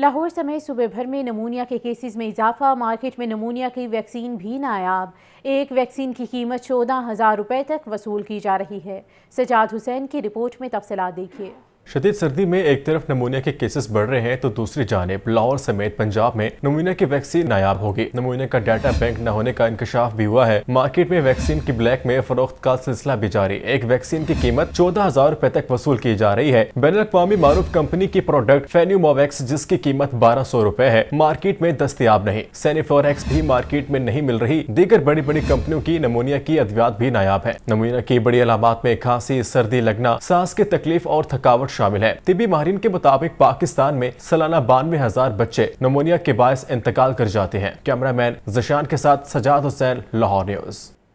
लाहौर समेत सुबह भर में नमूनिया के केसेस में इजाफा मार्केट में नमूनिया की वैक्सीन भी नायाब एक वैक्सीन की कीमत चौदह हज़ार रुपये तक वसूल की जा रही है सजाद हुसैन की रिपोर्ट में तफसला देखिए शदीद सर्दी में एक तरफ नमूनिया के केसेस बढ़ रहे हैं तो दूसरी जानब लाहौर समेत पंजाब में नमूनिया की वैक्सीन नायाब होगी नमूनिया का डाटा बैंक न होने का इंकशाफ भी हुआ है मार्केट में वैक्सीन की ब्लैक में फरोख्त का सिलसिला भी जारी एक वैक्सीन की कीमत चौदह हजार रूपए तक वसूल की जा रही है बैन अवी मारूफ कंपनी की प्रोडक्ट फेन्यूमोवैक्स जिसकी कीमत बारह सौ रूपए है मार्केट में दस्तियाब नहीं सैनिफोरेक्स भी मार्केट में नहीं मिल रही दीगर बड़ी बड़ी कंपनियों की नमूनिया की अद्वियात भी नायाब है नमूनिया की बड़ी अलामत में खांसी सर्दी लगना सांस की तकलीफ और थकावट शामिल है तिबी माहरीन के मुताबिक पाकिस्तान में सालाना बानवे हजार बच्चे नमोनिया के बायस इंतकाल कर जाते हैं कैमरा मैन जशान के साथ सजाद हुसैन लाहौर न्यूज